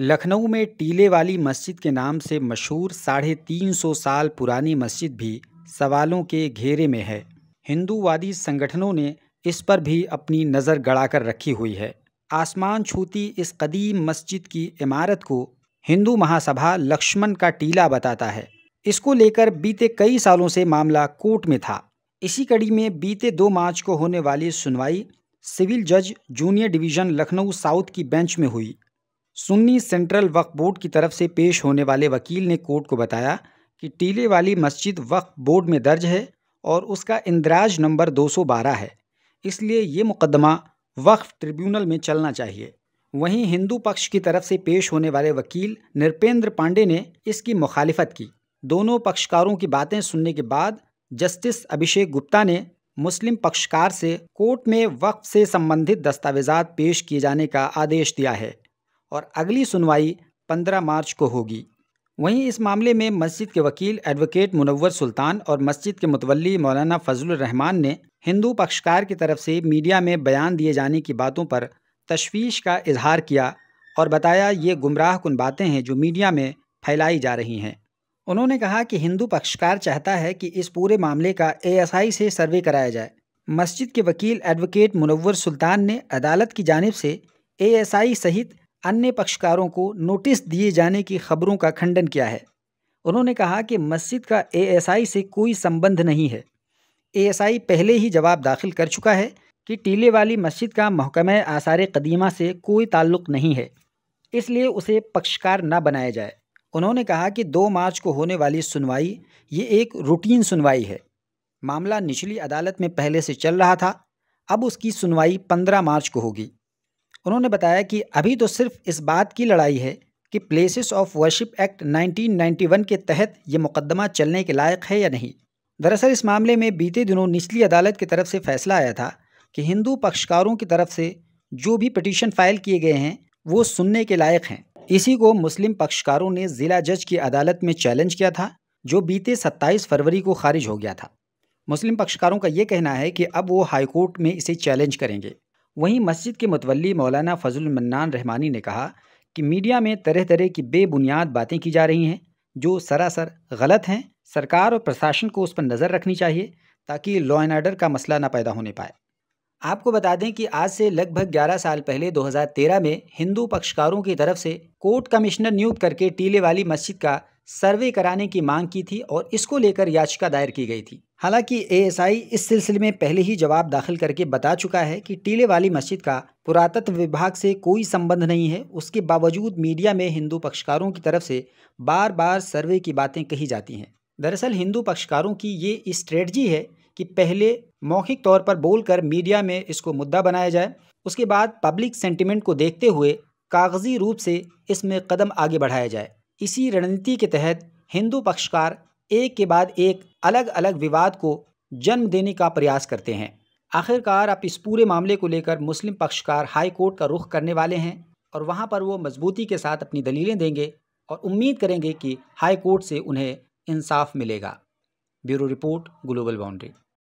लखनऊ में टीले वाली मस्जिद के नाम से मशहूर साढ़े तीन सौ साल पुरानी मस्जिद भी सवालों के घेरे में है हिंदूवादी संगठनों ने इस पर भी अपनी नज़र गड़ा कर रखी हुई है आसमान छूती इस कदीम मस्जिद की इमारत को हिंदू महासभा लक्ष्मण का टीला बताता है इसको लेकर बीते कई सालों से मामला कोर्ट में था इसी कड़ी में बीते दो मार्च को होने वाली सुनवाई सिविल जज जूनियर डिवीज़न लखनऊ साउथ की बेंच में हुई सुन्नी सेंट्रल वक्फ बोर्ड की तरफ से पेश होने वाले वकील ने कोर्ट को बताया कि टीले वाली मस्जिद वक्फ बोर्ड में दर्ज है और उसका इंदराज नंबर 212 है इसलिए ये मुकदमा वक्फ ट्रिब्यूनल में चलना चाहिए वहीं हिंदू पक्ष की तरफ से पेश होने वाले वकील नृपेंद्र पांडे ने इसकी मुखालिफत की दोनों पक्षकारों की बातें सुनने के बाद जस्टिस अभिषेक गुप्ता ने मुस्लिम पक्षकार से कोर्ट में वक्फ से संबंधित दस्तावेजात पेश किए जाने का आदेश दिया है और अगली सुनवाई 15 मार्च को होगी वहीं इस मामले में मस्जिद के वकील एडवोकेट मुनवर सुल्तान और मस्जिद के मुतवली मौलाना फजल रहमान ने हिंदू पक्षकार की तरफ से मीडिया में बयान दिए जाने की बातों पर तशवीश का इजहार किया और बताया ये गुमराह कन बातें हैं जो मीडिया में फैलाई जा रही हैं उन्होंने कहा कि हिंदू पक्षकार चाहता है कि इस पूरे मामले का एएसआई से सर्वे कराया जाए मस्जिद के वकील एडवोकेट मुनवर सुल्तान ने अदालत की जानब से एएसआई सहित अन्य पक्षकारों को नोटिस दिए जाने की खबरों का खंडन किया है उन्होंने कहा कि मस्जिद का एएसआई से कोई संबंध नहीं है एएसआई पहले ही जवाब दाखिल कर चुका है कि टीले वाली मस्जिद का महकम आसार कदीमा से कोई ताल्लुक नहीं है इसलिए उसे पक्षकार न बनाया जाए उन्होंने कहा कि 2 मार्च को होने वाली सुनवाई ये एक रूटीन सुनवाई है मामला निचली अदालत में पहले से चल रहा था अब उसकी सुनवाई 15 मार्च को होगी उन्होंने बताया कि अभी तो सिर्फ इस बात की लड़ाई है कि प्लेसेस ऑफ वर्शिप एक्ट 1991 के तहत ये मुकदमा चलने के लायक है या नहीं दरअसल इस मामले में बीते दिनों निचली अदालत की तरफ से फैसला आया था कि हिंदू पक्षकारों की तरफ से जो भी पटिशन फाइल किए गए हैं वो सुनने के लायक हैं इसी को मुस्लिम पक्षकारों ने ज़िला जज की अदालत में चैलेंज किया था जो बीते 27 फरवरी को खारिज हो गया था मुस्लिम पक्षकारों का ये कहना है कि अब वो हाईकोर्ट में इसे चैलेंज करेंगे वहीं मस्जिद के मुतवली मौलाना फजल मन्नान रहमानी ने कहा कि मीडिया में तरह तरह की बेबुनियाद बातें की जा रही हैं जो सरासर गलत हैं सरकार और प्रशासन को उस पर नज़र रखनी चाहिए ताकि लॉ एंड आर्डर का मसला ना पैदा होने पाए आपको बता दें कि आज से लगभग 11 साल पहले 2013 में हिंदू पक्षकारों की तरफ से कोर्ट कमिश्नर नियुक्त करके टीले वाली मस्जिद का सर्वे कराने की मांग की थी और इसको लेकर याचिका दायर की गई थी हालांकि एएसआई इस सिलसिले में पहले ही जवाब दाखिल करके बता चुका है कि टीले वाली मस्जिद का पुरातत्व विभाग से कोई संबंध नहीं है उसके बावजूद मीडिया में हिंदू पक्षकारों की तरफ से बार बार सर्वे की बातें कही जाती हैं दरअसल हिंदू पक्षकारों की ये स्ट्रेटजी है कि पहले मौखिक तौर पर बोलकर मीडिया में इसको मुद्दा बनाया जाए उसके बाद पब्लिक सेंटिमेंट को देखते हुए कागजी रूप से इसमें कदम आगे बढ़ाया जाए इसी रणनीति के तहत हिंदू पक्षकार एक के बाद एक अलग अलग विवाद को जन्म देने का प्रयास करते हैं आखिरकार आप इस पूरे मामले को लेकर मुस्लिम पक्षकार हाई कोर्ट का रुख करने वाले हैं और वहाँ पर वो मजबूती के साथ अपनी दलीलें देंगे और उम्मीद करेंगे कि हाई कोर्ट से उन्हें इंसाफ मिलेगा ब्यूरो रिपोर्ट ग्लोबल बाउंड्री